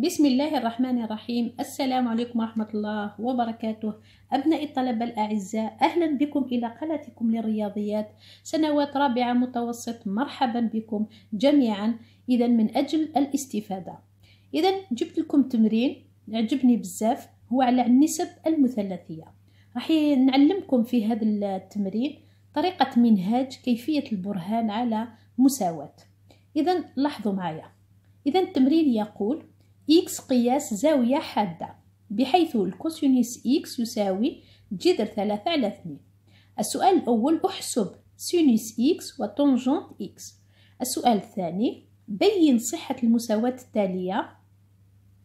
بسم الله الرحمن الرحيم السلام عليكم ورحمة الله وبركاته أبناء الطلبة الأعزاء أهلا بكم إلى قناتكم للرياضيات سنوات رابعة متوسط مرحبا بكم جميعا إذا من أجل الاستفادة إذا جبت لكم تمرين عجبني بزاف هو على النسب المثلثية راح نعلمكم في هذا التمرين طريقة منهاج كيفية البرهان على مساواة إذا لاحظوا معايا إذا التمرين يقول إكس قياس زاوية حادة بحيث الكوسينوس إكس يساوي جذر ثلاثة على اثنين السؤال الأول أحسب سينوس إكس وتنجنت إكس السؤال الثاني بين صحة المساواة التالية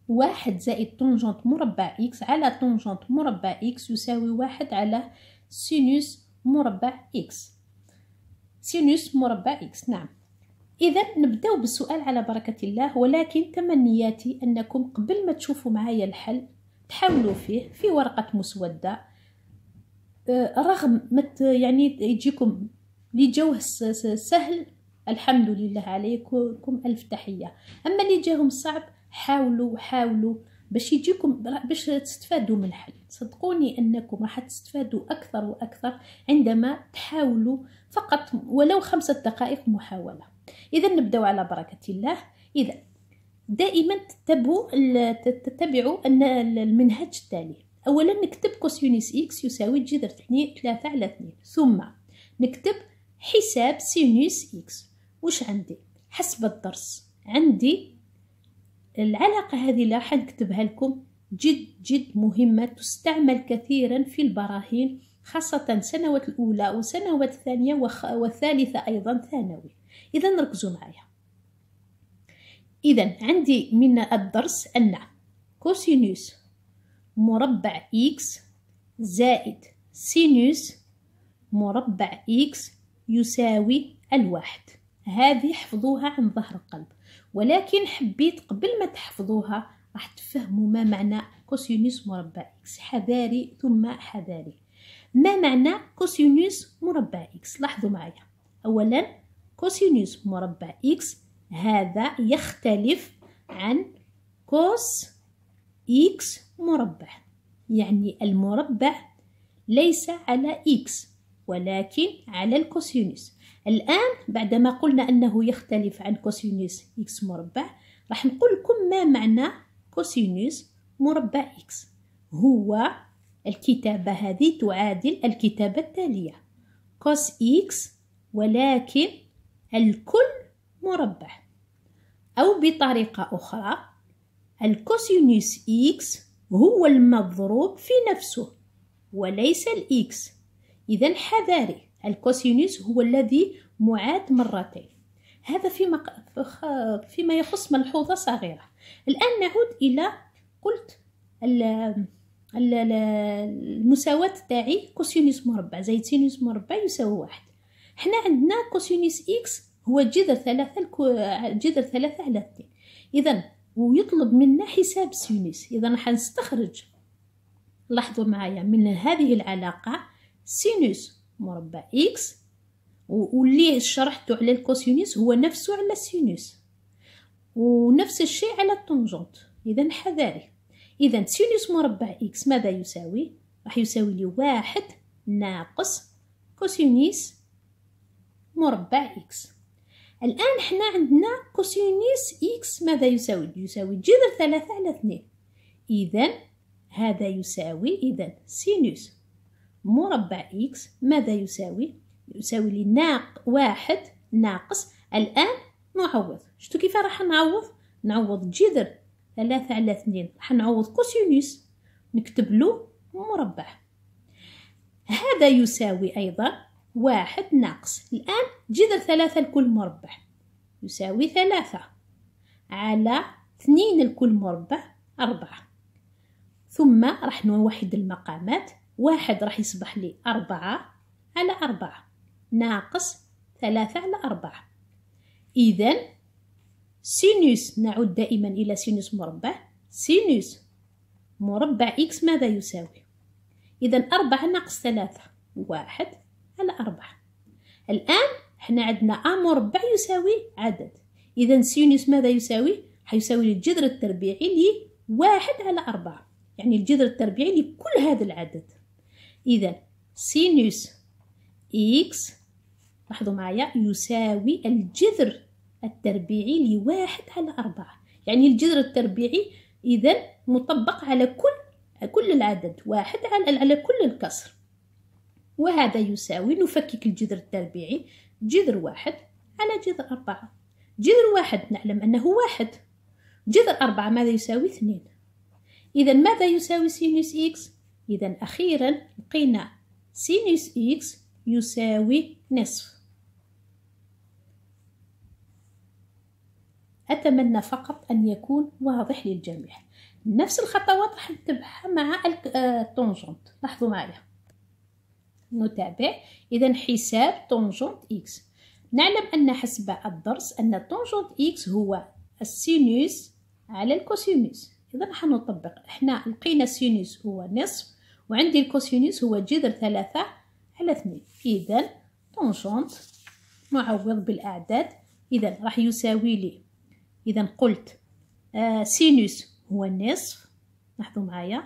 واحد زائد تنجنت مربع إكس على تنجنت مربع إكس يساوي واحد على سينوس مربع إكس سينوس مربع إكس نعم إذا نبداو بالسؤال على بركة الله ولكن تمنياتي أنكم قبل ما تشوفوا معايا الحل تحاولوا فيه في ورقة مسودة أه، رغم ما يعني يجيكم لجوه جوه سهل الحمد لله عليكم ألف تحية أما اللي جاهم صعب حاولوا حاولوا باش يجيكم باش تستفادوا من الحل صدقوني انكم راح تستفادوا اكثر واكثر عندما تحاولوا فقط ولو خمسة دقائق محاوله اذا نبداو على بركه الله اذا دائما تتبعوا تتبعوا ان المنهج التالي اولا نكتب كوسينوس اكس يساوي جذر 2 3 على 2 ثم نكتب حساب سينوس اكس واش عندي حسب الدرس عندي العلاقة هذه لا راح نكتبها لكم جد جد مهمة تستعمل كثيرا في البراهين خاصة سنوات الأولى وسنوات الثانية والثالثة أيضا ثانوي إذا ركزوا معايا إذا عندي من الدرس أن كوسينوس مربع إكس زائد سينوس مربع إكس يساوي الواحد هذه حفظوها عن ظهر القلب ولكن حبيت قبل ما تحفظوها راح تفهموا ما معنى كوسينوس مربع إكس حذاري ثم حذاري ما معنى كوسينوس مربع إكس لاحظوا معايا أولا كوسينوس مربع إكس هذا يختلف عن كوس إكس مربع يعني المربع ليس على إكس ولكن على الكوسينوس الآن بعدما قلنا أنه يختلف عن كوسينوس إكس مربع راح نقول لكم ما معنى كوسينوس مربع إكس هو الكتابة هذه تعادل الكتابة التالية كوس إكس ولكن الكل مربع أو بطريقة أخرى الكوسينوس إكس هو المضروب في نفسه وليس الإكس إذا حذاري الكوسينوس هو الذي معاد مرتين هذا فيما فيما يخص ملحوظة صغيرة الآن نعود إلى قلت المساواة تاعي كوسينوس مربع زائد سينوس مربع يساوي واحد حنا عندنا كوسينوس اكس هو جذر ثلاثة الكو... جذر ثلاثة على اثنين إذا ويطلب منا حساب سينوس إذا حنستخرج لاحظوا معايا من هذه العلاقة سينوس مربع إكس واللي شرحته على الكوسينوس هو نفسه على السينوس ونفس الشيء على الطنجنت إذا حذاري إذا سينوس مربع إكس ماذا يساوي؟ راح يساوي لي واحد ناقص كوسينوس مربع إكس الآن حنا عندنا كوسينيس إكس ماذا يساوي؟ يساوي جذر ثلاثة على اثنين إذا هذا يساوي إذا سينوس مربع إكس ماذا يساوي؟ يساوي لي ناق واحد ناقص الآن نعوض شتو كيف راح نعوض؟ نعوض جذر ثلاثة على اثنين راح نعوض كوسينوس نكتب له مربع هذا يساوي أيضا واحد ناقص الآن جذر ثلاثة لكل مربع يساوي ثلاثة على اثنين لكل مربع أربعة ثم راح نوحد المقامات واحد راح يصبح لي أربعة على أربعة ناقص ثلاثة على أربعة إذا سينوس نعود دائما إلى سينوس مربع سينوس مربع إكس ماذا يساوي؟ إذا أربعة ناقص ثلاثة واحد على أربعة الآن احنا عندنا أ مربع يساوي عدد إذا سينوس ماذا يساوي؟ حيساوي الجذر التربيعي لواحد على أربعة يعني الجذر التربيعي لكل هذا العدد إذا سينوس إكس لاحظوا معايا يساوي الجذر التربيعي لواحد على أربعة يعني الجذر التربيعي إذا مطبق على كل كل العدد واحد على على كل الكسر وهذا يساوي نفكك الجذر التربيعي جذر واحد على جذر أربعة جذر واحد نعلم أنه واحد جذر أربعة ماذا يساوي اثنين إذا ماذا يساوي سينوس إكس؟ إذا أخيرا لقينا سينوس إكس يساوي نصف أتمنى فقط أن يكون واضح للجميع نفس الخطوات راح نتبعها مع التونجنت آه، لاحظوا معايا نتابع إذا حساب طنجنت إكس نعلم أن حسب الدرس أن طنجنت إكس هو السينوس على الكوسينوس إذا راح نطبق إحنا لقينا السينوس هو نصف وعندي الكوسينوس هو جذر ثلاثة على اثنين إذا طنجنت نعوض بالأعداد إذا راح يساوي لي إذا قلت آه سينوس هو النصف لاحظوا معايا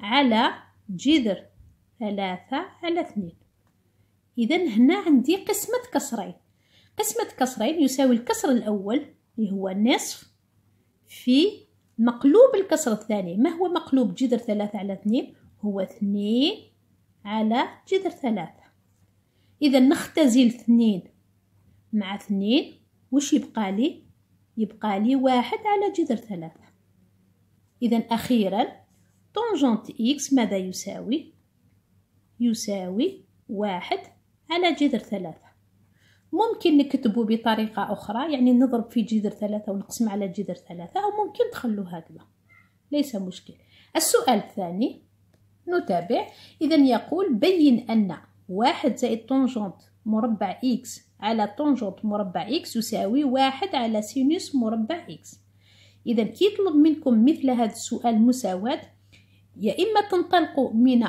على جذر ثلاثة على اثنين إذا هنا عندي قسمة كسرين قسمة كسرين يساوي الكسر الأول اللي هو نصف في مقلوب الكسر الثاني ما هو مقلوب جذر ثلاثة على اثنين هو اثنين على جذر ثلاثة إذا نختزل اثنين مع اثنين وش يبقى لي يبقى لي واحد على جذر ثلاثة إذا أخيرا طنجنت إكس ماذا يساوي يساوي واحد على جذر ثلاثة ممكن نكتبه بطريقة أخرى يعني نضرب في جذر ثلاثة ونقسم على جذر ثلاثة أو ممكن تخلو هكذا ليس مشكل السؤال الثاني نتابع إذا يقول بين أن واحد زائد طنجنت مربع إكس على طنجنت مربع إكس يساوي واحد على سينوس مربع إكس إذا كي يطلب منكم مثل هذا السؤال مساواة يا إما تنطلقوا من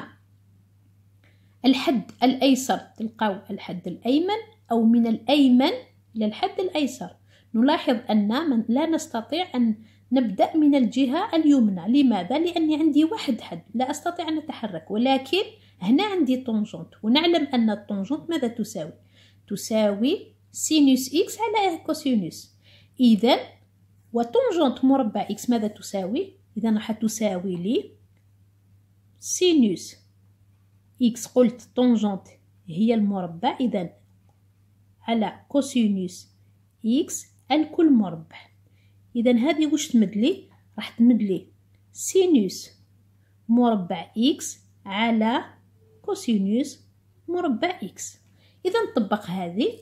الحد الأيسر تلقاو الحد الأيمن أو من الأيمن إلى الحد الأيسر نلاحظ أن من لا نستطيع أن نبدأ من الجهة اليمنى لماذا؟ لأني عندي واحد حد لا أستطيع أن أتحرك ولكن هنا عندي طنجنت ونعلم أن الطنجنت ماذا تساوي؟ تساوي سينوس إكس على كوسينوس إذا وطنجنت مربع إكس ماذا تساوي؟ إذا راح تساوي لي سينوس إكس قلت طنجنت هي المربع إذا على كوسينوس إكس الكل مربع إذا هذه واش تمدلي راح تمدلي سينوس مربع إكس على كوسينوس مربع إكس إذا نطبق هذه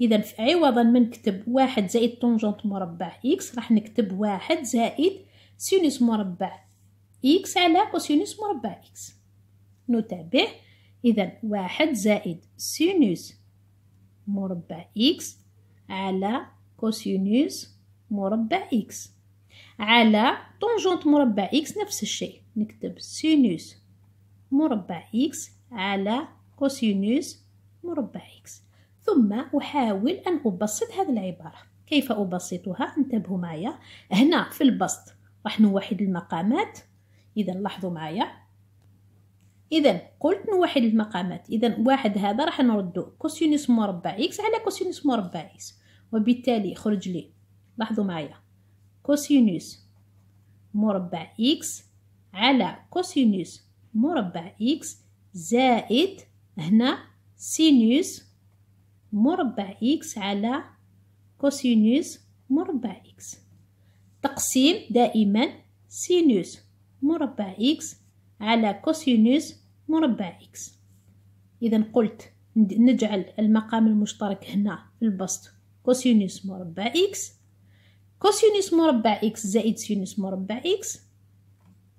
إذا في عوضا ما نكتب واحد زائد طنجنت مربع إكس راح نكتب واحد زائد سينوس مربع إكس على كوسينوس مربع إكس نتابع إذا واحد زائد سينوس مربع إكس على كوسينوس مربع إكس على طنجنت مربع إكس نفس الشيء نكتب سينوس مربع إكس على كوسينوس مربع إكس ثم أحاول أن أبسط هذه العبارة كيف أبسطها؟ انتبهوا معي هنا في البسط راح نوحد المقامات إذا لاحظوا معي اذا قلت نوحد المقامات اذا واحد هذا راح نردو كوسينوس مربع اكس على كوسينوس مربع اكس وبالتالي خرج لي لاحظوا معايا كوسينوس مربع اكس على كوسينوس مربع اكس زائد هنا سينوس مربع اكس على كوسينوس مربع اكس تقسيم دائما سينوس مربع اكس على كوسينوس مربع إكس إذا قلت نجعل المقام المشترك هنا في البسط كوسينوس مربع إكس كوسينوس مربع إكس زائد سينوس مربع إكس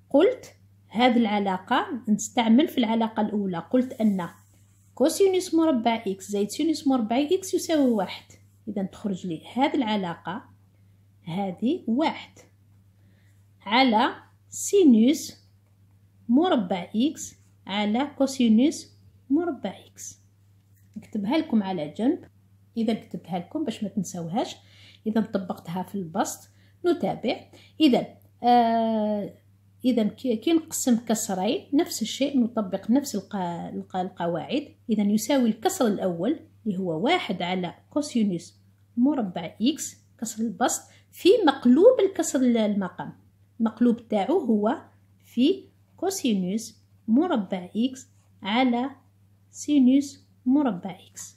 قلت هذه العلاقة نستعمل في العلاقة الأولى قلت أن كوسينوس مربع إكس زائد سينوس مربع إكس يساوي واحد إذا تخرج لي هذه العلاقة هذه واحد على سينوس مربع إكس على كوسينوس مربع إكس نكتبها لكم على جنب إذا كتبتها لكم باش ما تنسوهاش إذا طبقتها في البسط نتابع إذا آه إذا كي نقسم كسرين نفس الشيء نطبق نفس القا... القا... القواعد إذا يساوي الكسر الأول اللي هو واحد على كوسينوس مربع إكس كسر البسط في مقلوب الكسر المقام المقلوب تاعو هو في كوسينوس مربع إكس على سينوس مربع إكس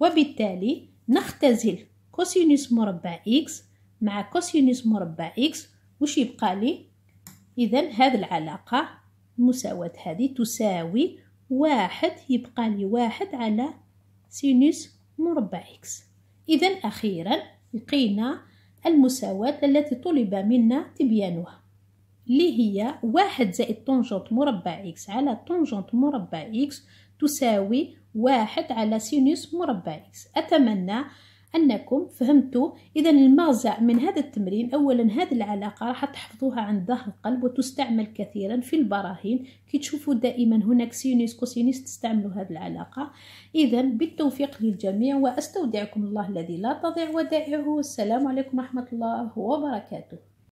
وبالتالي نختزل كوسينوس مربع إكس مع كوسينوس مربع إكس وش يبقى لي إذا هذه العلاقة المساواة هذه تساوي واحد يبقى لي واحد على سينوس مربع إكس إذا أخيرا لقينا المساواة التي طلب منا تبيانها اللي هي واحد زائد طنجنت مربع إكس على طنجنت مربع إكس تساوي واحد على سينوس مربع إكس أتمنى أنكم فهمتوا إذا المغزى من هذا التمرين أولا هذه العلاقة راح تحفظوها عند ظهر القلب وتستعمل كثيرا في البراهين كي تشوفوا دائما هناك سينوس كوسينوس تستعملوا هذه العلاقة إذا بالتوفيق للجميع وأستودعكم الله الذي لا تضيع ودائعه السلام عليكم ورحمة الله وبركاته